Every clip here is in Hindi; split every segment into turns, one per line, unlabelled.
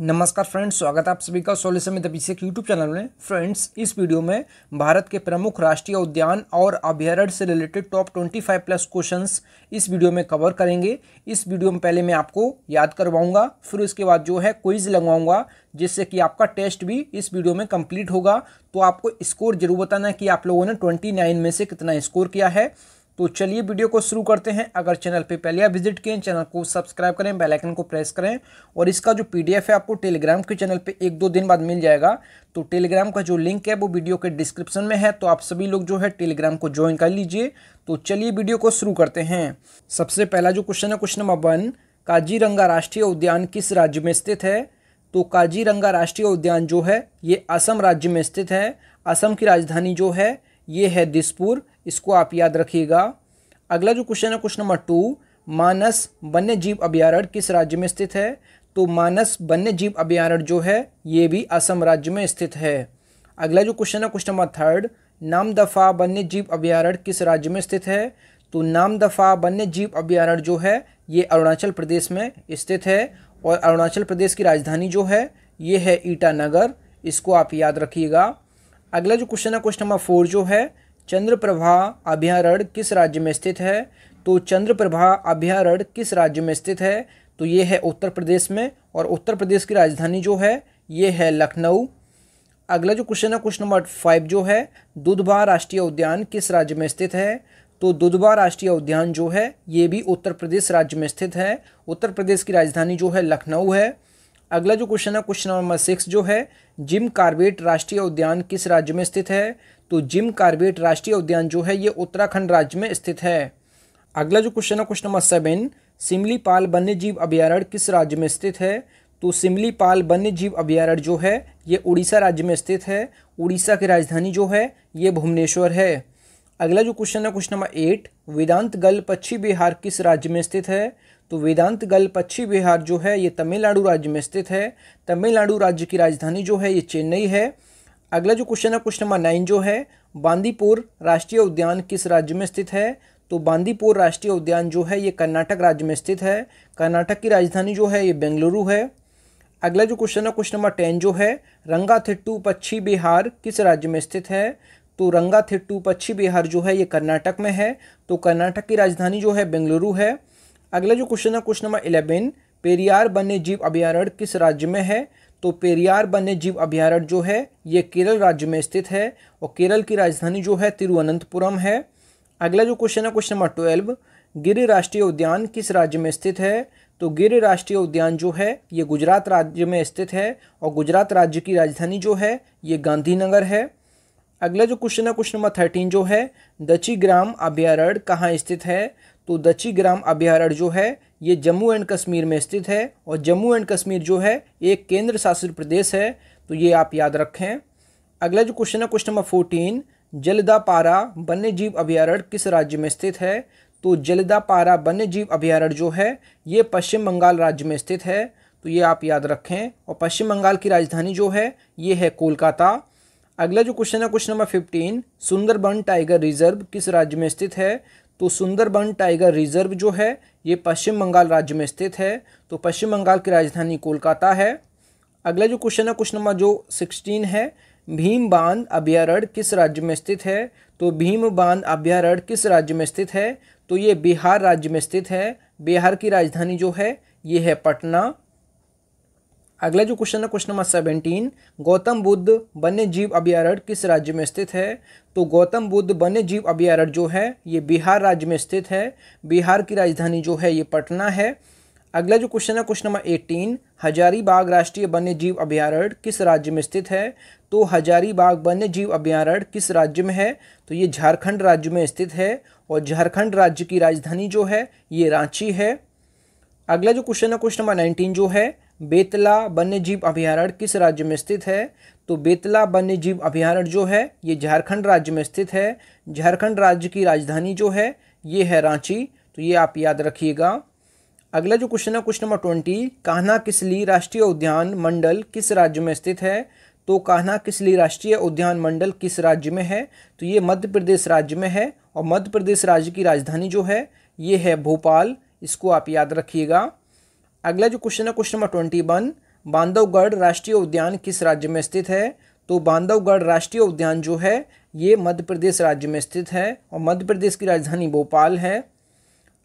नमस्कार फ्रेंड्स स्वागत है आप सभी का सोलह समित अभिषेक यूट्यूब चैनल में फ्रेंड्स इस वीडियो में भारत के प्रमुख राष्ट्रीय उद्यान और अभ्यारण्य से रिलेटेड टॉप 25 प्लस क्वेश्चंस इस वीडियो में कवर करेंगे इस वीडियो में पहले मैं आपको याद करवाऊंगा फिर उसके बाद जो है क्विज लगवाऊंगा जिससे कि आपका टेस्ट भी इस वीडियो में कम्प्लीट होगा तो आपको स्कोर जरूर बताना है कि आप लोगों ने ट्वेंटी में से कितना स्कोर किया है तो चलिए वीडियो को शुरू करते हैं अगर चैनल पे पहले आप विजिट किए चैनल को सब्सक्राइब करें बेल आइकन को प्रेस करें और इसका जो पीडीएफ है आपको टेलीग्राम के चैनल पे एक दो दिन बाद मिल जाएगा तो टेलीग्राम का जो लिंक है वो वीडियो के डिस्क्रिप्शन में है तो आप सभी लोग जो है टेलीग्राम को ज्वाइन कर लीजिए तो चलिए वीडियो को शुरू करते हैं सबसे पहला जो क्वेश्चन है क्वेश्चन नंबर वन काजीरंगा राष्ट्रीय उद्यान किस राज्य में स्थित है तो काजीरंगा राष्ट्रीय उद्यान जो है ये असम राज्य में स्थित है असम की राजधानी जो है ये है दिसपुर इसको आप याद रखिएगा अगला जो क्वेश्चन है क्वेश्चन नंबर टू मानस वन्य जीव अभ्यारण्य किस राज्य में स्थित है तो मानस वन्य जीव अभ्यारण्य जो है ये भी असम राज्य में स्थित है अगला जो क्वेश्चन है क्वेश्चन नंबर थर्ड नाम दफ़ा वन्य जीव अभ्यारण्य किस राज्य में स्थित है तो नाम दफ़ा वन्य जीव अभ्यारण्य जो है ये अरुणाचल प्रदेश में स्थित है और अरुणाचल प्रदेश की राजधानी जो है ये है ईटानगर इसको आप याद रखिएगा अगला जो क्वेश्चन है क्वेश्चन नंबर फोर जो है चंद्रप्रभा अभ्यारण्य किस राज्य में स्थित है तो चंद्रप्रभा अभ्यारण्य किस राज्य में स्थित है तो ये है उत्तर प्रदेश में और उत्तर प्रदेश की राजधानी जो है ये है लखनऊ अगला जो क्वेश्चन है क्वेश्चन नंबर फाइव जो है दुधबा राष्ट्रीय उद्यान किस राज्य में स्थित है तो दुधबा राष्ट्रीय उद्यान जो है ये भी उत्तर प्रदेश राज्य में स्थित है उत्तर प्रदेश की राजधानी जो है लखनऊ है अगला जो क्वेश्चन है क्वेश्चन नंबर सिक्स जो है जिम कार्बेट राष्ट्रीय उद्यान किस राज्य में स्थित है तो जिम कार्बेट राष्ट्रीय उद्यान जो है ये उत्तराखंड राज्य में स्थित है अगला जो क्वेश्चन है क्वेश्चन नंबर सेवन सिमलीपाल वन्य जीव अभ्यारण्य किस राज्य में स्थित है तो सिमलीपाल वन्य जीव अभ्यारण्य जो है ये उड़ीसा राज्य में स्थित है उड़ीसा की राजधानी जो है ये भुवनेश्वर है अगला जो क्वेश्चन है क्वेश्चन नंबर एट वेदांत गल पश्चिम बिहार किस राज्य में स्थित है तो वेदांत गल पक्षी विहार जो है ये तमिलनाडु राज्य में स्थित है तमिलनाडु राज्य की राजधानी जो है ये चेन्नई है अगला जो क्वेश्चन है क्वेश्चन नंबर नाइन जो है बांदीपुर राष्ट्रीय उद्यान किस राज्य में स्थित है तो बांदीपुर राष्ट्रीय उद्यान जो है ये कर्नाटक राज्य में स्थित है कर्नाटक की राजधानी जो है ये बेंगलुरु है अगला जो क्वेश्चन है क्वेश्चन नंबर टेन जो है रंगाथिट्टू पक्षी बिहार किस राज्य में स्थित है तो रंगा थिट्टू पक्षी बिहार जो है ये कर्नाटक में है तो कर्नाटक की राजधानी जो है बेंगलुरु है अगला जो क्वेश्चन है क्वेश्चन नंबर इलेवन पेरियार वन्य जीव अभ्यारण्य किस राज्य में है तो पेरियार वन्य जीव अभ्यारण्य जो है ये केरल राज्य में स्थित है और केरल की राजधानी जो है तिरुवनंतपुरम है अगला जो क्वेश्चन है क्वेश्चन नंबर ट्वेल्व गिर राष्ट्रीय उद्यान किस राज्य में स्थित है तो गिर राष्ट्रीय उद्यान जो है ये गुजरात राज्य में स्थित है और गुजरात राज्य की राजधानी जो है ये गांधीनगर है अगला जो क्वेश्चन है क्वेश्चन नंबर थर्टीन जो है दचीग्राम अभ्यारण्य कहाँ स्थित है तो दची ग्राम अभ्यारण्य जो है ये जम्मू एंड कश्मीर में स्थित है और जम्मू एंड कश्मीर जो है एक केंद्र शासित प्रदेश है तो ये आप याद रखें अगला जो क्वेश्चन है क्वेश्चन नंबर फोर्टीन जलदापारा वन्य जीव अभ्यारण्य किस राज्य में स्थित है तो जलदापारा वन्य जीव अभ्यारण्य जो है ये पश्चिम बंगाल राज्य में स्थित है तो ये आप याद रखें और पश्चिम बंगाल की राजधानी जो है ये है कोलकाता अगला जो क्वेश्चन है question number fifteen Sundarban tiger reserve किस राज्य में स्थित है तो सुंदरबन टाइगर रिजर्व जो है ये पश्चिम बंगाल राज्य में स्थित है तो पश्चिम बंगाल की राजधानी कोलकाता है अगला जो क्वेश्चन है क्वेश्चन नंबर जो सिक्सटीन है भीम बांध अभ्यारण्य किस राज्य में स्थित है तो भीम बांध अभ्यारण्य किस राज्य में स्थित है तो ये बिहार राज्य में स्थित है बिहार की राजधानी जो है ये है पटना अगला जो क्वेश्चन है question number seventeen Gautam Buddha वन्य जीव अभ्यारण्य किस राज्य में स्थित है तो गौतम बुद्ध वन्य जीव अभ्यारण्य जो है ये बिहार राज्य में स्थित है बिहार की राजधानी जो है ये पटना है अगला जो क्वेश्चन है क्वेश्चन नंबर एटीन हजारीबाग राष्ट्रीय वन्य जीव अभ्यारण्य किस राज्य में स्थित है तो हजारीबाग वन्य जीव अभ्यारण्य किस राज्य में है तो ये झारखंड राज्य में स्थित है और झारखंड राज्य की राजधानी जो है ये रांची है अगला जो क्वेश्चन है क्वेश्चन नंबर नाइनटीन जो है बेतला वन्यजीव अभयारण्य किस राज्य में स्थित है तो बेतला वन्यजीव अभयारण्य जो है ये झारखंड राज्य में स्थित है झारखंड राज्य की राजधानी जो है ये है रांची तो ये आप याद रखिएगा अगला जो क्वेश्चन है question number twenty Kanha Kisli राष्ट्रीय उद्यान मंडल किस राज्य में स्थित है तो कान्हा किसली राष्ट्रीय उद्यान मंडल किस राज्य में है तो ये मध्य प्रदेश राज्य में है और मध्य प्रदेश राज्य की राजधानी जो है ये है भोपाल इसको आप याद रखिएगा अगला जो क्वेश्चन है question number twenty one Bandhavgarh राष्ट्रीय उद्यान किस राज्य में स्थित है तो बांधवगढ़ राष्ट्रीय उद्यान जो है ये मध्य प्रदेश राज्य में स्थित है और मध्य प्रदेश की राजधानी भोपाल है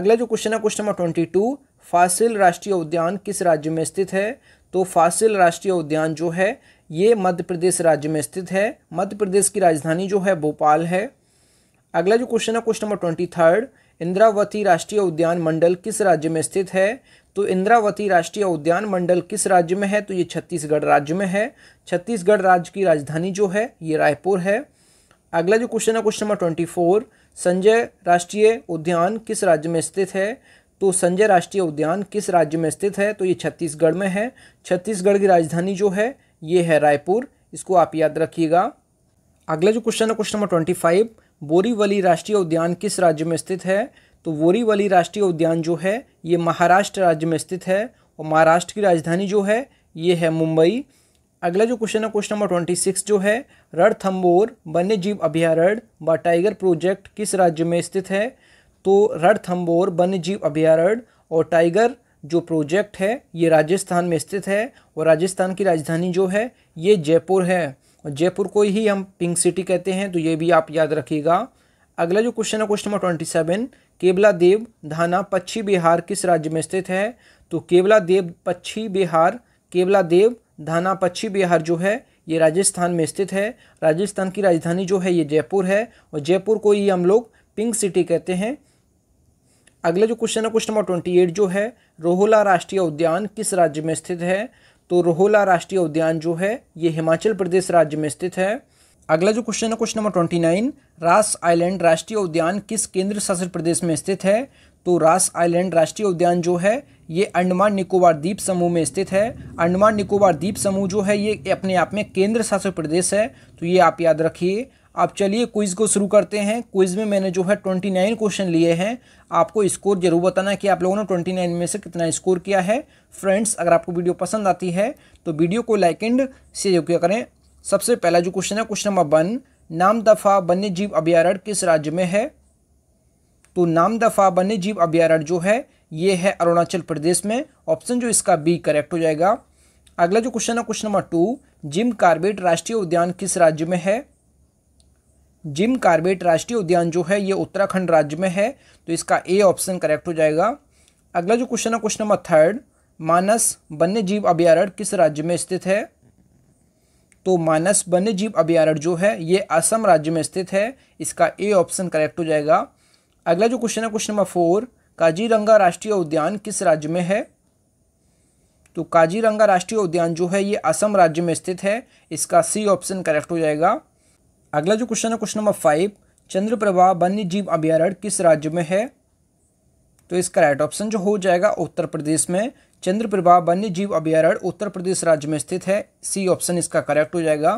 अगला जो क्वेश्चन है question number twenty two fossil राष्ट्रीय उद्यान किस राज्य में स्थित है तो फासिल राष्ट्रीय उद्यान जो है ये मध्य प्रदेश राज्य में स्थित है मध्य प्रदेश की राजधानी जो है भोपाल है अगला जो क्वेश्चन है question number twenty third Indravati राष्ट्रीय उद्यान मंडल किस राज्य में स्थित है तो इंद्रावती राष्ट्रीय उद्यान मंडल किस राज्य में है तो ये छत्तीसगढ़ राज्य में है छत्तीसगढ़ राज्य की राजधानी जो है ये रायपुर है अगला जो क्वेश्चन है question number twenty four Sanjay राष्ट्रीय उद्यान किस राज्य में स्थित है तो संजय राष्ट्रीय उद्यान किस राज्य में स्थित है तो ये छत्तीसगढ़ में है छत्तीसगढ़ की राजधानी जो है ये है रायपुर इसको आप याद रखिएगा अगला जो क्वेश्चन है question number twenty five Borivali राष्ट्रीय उद्यान किस राज्य में स्थित है तो बोरीवली राष्ट्रीय उद्यान जो है ये महाराष्ट्र राज्य में स्थित है और महाराष्ट्र की राजधानी जो है ये है मुंबई अगला जो क्वेश्चन है क्वेश्चन नंबर ट्वेंटी सिक्स जो है रणथम्बोर वन्य जीव अभ्यारण्य व टाइगर प्रोजेक्ट किस राज्य में स्थित है तो रणथम्बोर वन्य जीव अभ्यारण्य और टाइगर जो प्रोजेक्ट है ये राजस्थान में स्थित है और राजस्थान की राजधानी जो है ये जयपुर है जयपुर को ही हम पिंक सिटी कहते हैं तो ये भी आप याद रखिएगा अगला जो क्वेश्चन है question number twenty seven Keoladeo Ghana पच्छी बिहार किस राज्य में स्थित है तो केवला देव पच्छी बिहार केवला देव धाना पच्छी बिहार जो है ये राजस्थान में स्थित है राजस्थान की राजधानी जो है ये जयपुर है और जयपुर को ही हम लोग पिंक सिटी कहते हैं अगला जो क्वेश्चन है क्वेश्चन नंबर ट्वेंटी एट जो है रोहला राष्ट्रीय उद्यान किस राज्य में स्थित है तो रोहला राष्ट्रीय उद्यान जो है ये हिमाचल प्रदेश राज्य में स्थित है अगला जो क्वेश्चन है question number twenty nine Ross island राष्ट्रीय उद्यान किस केंद्र शासित प्रदेश में स्थित है तो रास आइलैंड राष्ट्रीय उद्यान जो है ये अंडमान निकोबार द्वीप समूह में स्थित है अंडमान निकोबार द्वीप समूह जो है ये अपने आप में केंद्र शासित प्रदेश है तो ये आप याद रखिए अब चलिए क्विज़ को शुरू करते हैं क्विज़ में मैंने जो है ट्वेंटी नाइन क्वेश्चन लिए हैं आपको स्कोर जरूर बताना है कि आप लोगों ने ट्वेंटी नाइन में से कितना स्कोर किया है फ्रेंड्स अगर आपको वीडियो पसंद आती है तो वीडियो को लाइक एंड शेयर करें सबसे पहला जो क्वेश्चन है क्वेश्चन नंबर वन नाम दफ़ा वन्य जीव अभ्यारण्य किस राज्य में है तो नाम दफ़ा वन्य जीव अभ्यारण्य जो है ये है अरुणाचल प्रदेश में ऑप्शन जो इसका बी करेक्ट हो जाएगा अगला जो क्वेश्चन है question number two Jim Corbett राष्ट्रीय उद्यान किस राज्य में है जिम कार्बेट राष्ट्रीय उद्यान जो है ये उत्तराखंड राज्य में है तो इसका ए ऑप्शन करेक्ट हो जाएगा अगला जो क्वेश्चन है क्वेश्चन नंबर थर्ड मानस वन्य जीव अभ्यारण्य किस राज्य में स्थित है तो मानस वन्य जीव अभ्यारण्य जो है ये असम राज्य में स्थित है इसका ए ऑप्शन करेक्ट हो जाएगा अगला जो क्वेश्चन है क्वेश्चन नंबर फोर काजीरंगा राष्ट्रीय उद्यान किस राज्य में है तो काजीरंगा राष्ट्रीय उद्यान जो है ये असम राज्य में स्थित है इसका सी ऑप्शन करेक्ट हो जाएगा अगला जो क्वेश्चन है क्वेश्चन नंबर फाइव चंद्रप्रभा वन्य जीव अभ्यारण्य किस राज्य में है तो इसका राइट ऑप्शन जो हो जाएगा उत्तर प्रदेश में चंद्रप्रभा वन्य जीव अभ्यारण्य उत्तर प्रदेश राज्य में स्थित है सी ऑप्शन इसका करेक्ट हो जाएगा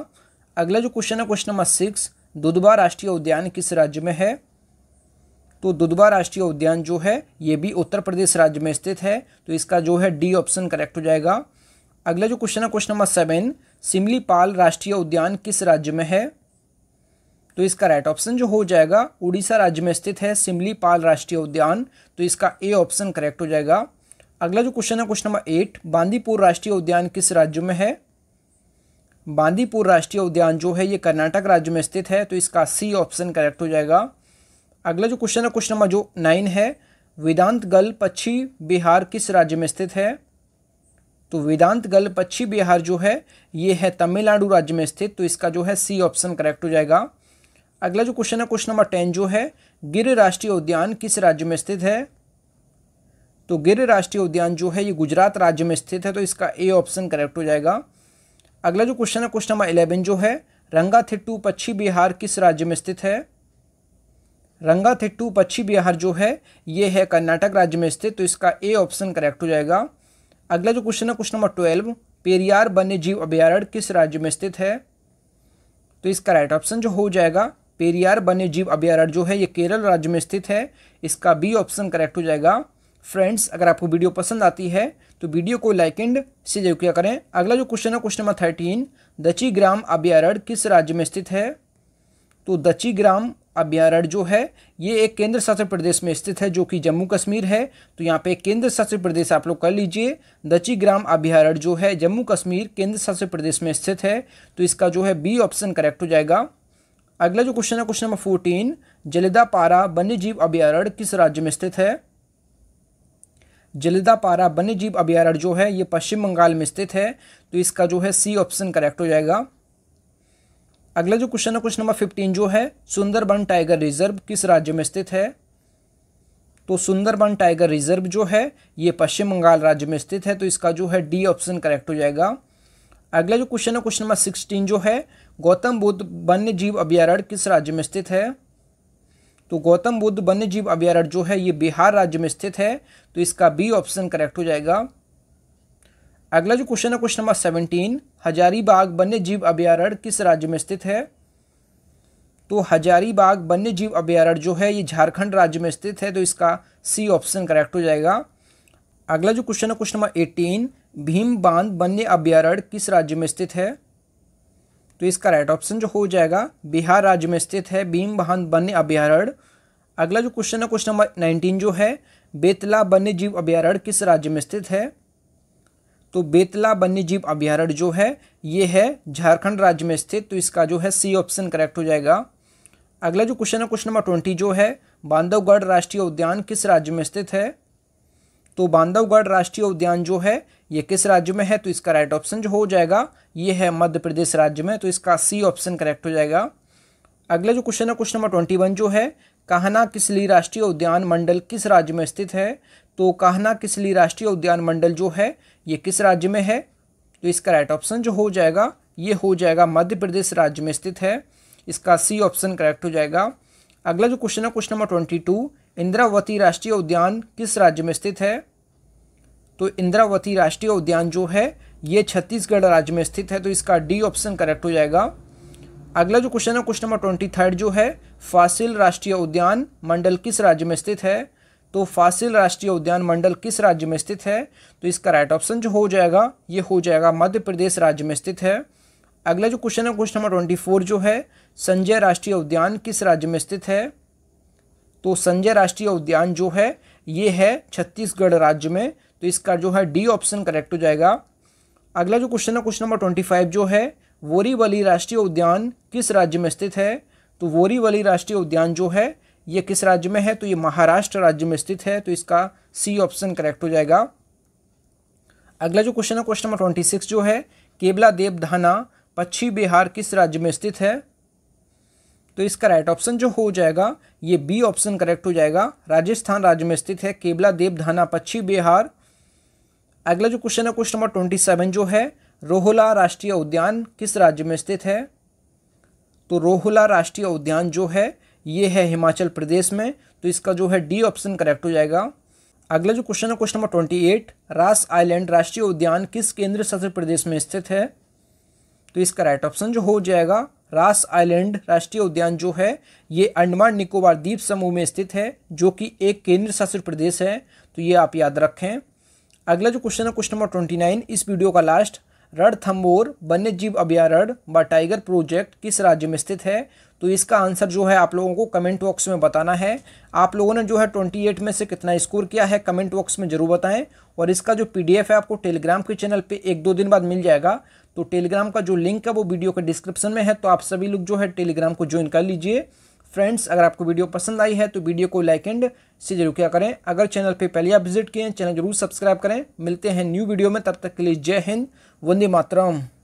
अगला जो क्वेश्चन है क्वेश्चन नंबर सिक्स दुधवा राष्ट्रीय उद्यान किस राज्य में है तो दुधवा राष्ट्रीय उद्यान जो है ये भी उत्तर प्रदेश राज्य में स्थित है तो इसका जो है डी ऑप्शन करेक्ट हो जाएगा अगला जो क्वेश्चन है क्वेश्चन नंबर सेवन सिमलीपाल राष्ट्रीय उद्यान किस राज्य में है तो इसका राइट ऑप्शन जो हो जाएगा उड़ीसा राज्य में स्थित है सिमलीपाल राष्ट्रीय उद्यान तो इसका ए ऑप्शन करेक्ट हो जाएगा अगला जो क्वेश्चन है क्वेश्चन नंबर एट बांदीपुर राष्ट्रीय उद्यान किस राज्य में है बांदीपुर राष्ट्रीय उद्यान जो है ये कर्नाटक राज्य में स्थित है तो इसका सी ऑप्शन करेक्ट हो जाएगा अगला जो क्वेश्चन है क्वेश्चन नंबर जो नाइन है वेदांतगल पक्षी बिहार किस राज्य में स्थित है तो वेदांतगल पक्षी बिहार जो है ये है तमिलनाडु राज्य में स्थित तो इसका जो है सी ऑप्शन करेक्ट हो जाएगा अगला जो क्वेश्चन है क्वेश्चन नंबर टेन जो है गिर राष्ट्रीय उद्यान किस राज्य में स्थित है तो गिर राष्ट्रीय उद्यान जो है ये गुजरात राज्य में स्थित है तो इसका ए ऑप्शन करेक्ट हो जाएगा अगला जो क्वेश्चन है क्वेश्चन नंबर इलेवन जो है रंगा थिट्टू पक्षी बिहार किस राज्य में स्थित है रंगा थिट्टू पक्षी बिहार जो है ये है कर्नाटक राज्य में स्थित तो इसका ए ऑप्शन करेक्ट हो जाएगा अगला जो क्वेश्चन है क्वेश्चन नंबर ट्वेल्व पेरियार वन्य जीव अभ्यारण्य किस राज्य में स्थित है तो इसका राइट ऑप्शन जो हो जाएगा पेरियार वन्य जीव अभ्यारण्य जो है ये केरल राज्य में स्थित है इसका बी ऑप्शन करेक्ट हो जाएगा फ्रेंड्स अगर आपको वीडियो पसंद आती है तो वीडियो को लाइक एंड से जरूर किया करें अगला जो क्वेश्चन है question number thirteen Dachigam अभ्यारण्य किस राज्य में स्थित है तो दची ग्राम अभ्यारण्य जो है ये एक केंद्र शासित प्रदेश में स्थित है जो कि जम्मू कश्मीर है तो यहाँ पे केंद्र शासित प्रदेश आप लोग कर लीजिए दची ग्राम अभ्यारण्य जो है जम्मू कश्मीर केंद्र शासित प्रदेश में स्थित है तो इसका जो है बी ऑप्शन करेक्ट हो जाएगा अगला जो क्वेश्चन है क्वेश्चन नंबर फोर्टीन जलिदापारा वन्य जीव अभ्यारण्य किस राज्य में स्थित है जलिदापारा वन्य जीव अभ्यारण्य जो है ये पश्चिम बंगाल में स्थित है तो इसका जो है सी ऑप्शन करेक्ट हो जाएगा अगला जो क्वेश्चन है क्वेश्चन नंबर फिफ्टीन जो है सुंदरबन टाइगर रिजर्व किस राज्य में स्थित है तो सुंदरबन टाइगर रिजर्व जो है ये पश्चिम बंगाल राज्य में स्थित है तो इसका जो है डी ऑप्शन करेक्ट हो जाएगा अगला जो क्वेश्चन है क्वेश्चन नंबर सिक्सटीन जो है गौतम बुद्ध वन्य जीव अभ्यारण्य किस राज्य में स्थित है तो गौतम बुद्ध वन्य जीव अभ्यारण्य जो है ये बिहार राज्य में स्थित है तो इसका बी ऑप्शन करेक्ट हो जाएगा अगला जो क्वेश्चन है क्वेश्चन नंबर सेवनटीन हजारीबाग वन्य जीव अभ्यारण्य किस राज्य में स्थित है तो हजारीबाग वन्य जीव अभ्यारण्य जो है ये झारखंड राज्य में स्थित है तो इसका सी ऑप्शन करेक्ट हो जाएगा अगला जो क्वेश्चन है क्वेश्चन नंबर एटीन भीम बांध वन्य अभ्यारण्य किस राज्य में स्थित है तो इसका राइट ऑप्शन जो हो जाएगा बिहार राज्य में स्थित है भीम बांध वन्य अभ्यारण्य अगला जो क्वेश्चन है क्वेश्चन नंबर नाइनटीन जो है बेतला वन्य जीव अभ्यारण्य किस राज्य में स्थित है तो बेतला वन्य जीव अभ्यारण्य जो है ये है झारखंड राज्य में स्थित तो इसका जो है सी ऑप्शन करेक्ट हो जाएगा अगला जो क्वेश्चन है क्वेश्चन नंबर ट्वेंटी जो है बांधवगढ़ राष्ट्रीय उद्यान किस राज्य में स्थित है तो बांधवगढ़ राष्ट्रीय उद्यान जो है ये किस राज्य में है तो इसका राइट ऑप्शन जो हो जाएगा ये है मध्य प्रदेश राज्य में तो इसका सी ऑप्शन करेक्ट हो जाएगा अगला जो क्वेश्चन है क्वेश्चन नंबर ट्वेंटी वन जो है कान्हा किसली राष्ट्रीय उद्यान मंडल किस राज्य में स्थित है तो कान्हा किसली राष्ट्रीय उद्यान मंडल जो है ये किस राज्य में है तो इसका राइट ऑप्शन जो हो जाएगा ये हो जाएगा मध्य प्रदेश राज्य में स्थित है इसका सी ऑप्शन करेक्ट हो जाएगा अगला जो क्वेश्चन है question number twenty two Indravati राष्ट्रीय उद्यान किस राज्य में स्थित है तो इंद्रावती राष्ट्रीय उद्यान जो है ये छत्तीसगढ़ राज्य में स्थित है तो इसका डी ऑप्शन करेक्ट हो जाएगा अगला जो क्वेश्चन है क्वेश्चन नंबर ट्वेंटी थर्ड जो है फासिल राष्ट्रीय उद्यान मंडल किस राज्य में स्थित है तो फासिल राष्ट्रीय उद्यान मंडल किस राज्य में स्थित है तो इसका राइट ऑप्शन जो हो जाएगा ये हो जाएगा मध्य प्रदेश राज्य में स्थित है अगला जो क्वेश्चन है क्वेश्चन नंबर ट्वेंटी फोर जो है संजय राष्ट्रीय उद्यान किस राज्य में स्थित है तो संजय राष्ट्रीय उद्यान जो है ये है छत्तीसगढ़ राज्य में तो इसका जो है डी ऑप्शन करेक्ट हो जाएगा अगला जो क्वेश्चन है क्वेश्चन नंबर ट्वेंटी फाइव जो है वोरीवली राष्ट्रीय उद्यान किस राज्य में स्थित है तो वोरीवली राष्ट्रीय उद्यान जो है ये किस राज्य में है तो ये महाराष्ट्र राज्य में स्थित है तो इसका सी ऑप्शन करेक्ट हो जाएगा अगला जो क्वेश्चन है क्वेश्चन नंबर ट्वेंटी सिक्स जो है केबला देवधाना पश्चिम बिहार किस राज्य में स्थित है तो इसका राइट ऑप्शन जो हो जाएगा ये बी ऑप्शन करेक्ट हो जाएगा राजस्थान राज्य में स्थित है केबला देवधाना पश्चिम बिहार अगला जो क्वेश्चन है क्वेश्चन नंबर ट्वेंटी सेवन जो है रोहला राष्ट्रीय उद्यान किस राज्य में स्थित है तो रोहला राष्ट्रीय उद्यान जो है ये है हिमाचल प्रदेश में तो इसका जो है डी ऑप्शन करेक्ट हो जाएगा अगला जो क्वेश्चन है question number twenty eight Ross island राष्ट्रीय उद्यान किस केंद्र शासित प्रदेश में स्थित है तो इसका राइट ऑप्शन जो हो जाएगा रास आइलैंड राष्ट्रीय उद्यान जो है ये अंडमान निकोबार द्वीप समूह में स्थित है जो कि एक केंद्र शासित प्रदेश है तो ये आप याद रखें अगला जो क्वेश्चन है क्वेश्चन नंबर ट्वेंटी नाइन इस वीडियो का लास्ट थम्बोर वन्य जीव अभ्यारण्य व टाइगर प्रोजेक्ट किस राज्य में स्थित है तो इसका आंसर जो है आप लोगों को कमेंट बॉक्स में बताना है आप लोगों ने जो है ट्वेंटी एट में से कितना स्कोर किया है कमेंट बॉक्स में जरूर बताएं और इसका जो पीडीएफ है आपको टेलीग्राम के चैनल पे एक दो दिन बाद मिल जाएगा तो टेलीग्राम का जो लिंक है वो वीडियो के डिस्क्रिप्शन में है तो आप सभी लोग जो है टेलीग्राम को ज्वाइन कर लीजिए फ्रेंड्स अगर आपको वीडियो पसंद आई है तो वीडियो को लाइक एंड से जरूर क्या करें अगर चैनल पे पहले आप विजिट किए चैनल जरूर सब्सक्राइब करें मिलते हैं न्यू वीडियो में तब तक के लिए जय हिंद वंदे मातरम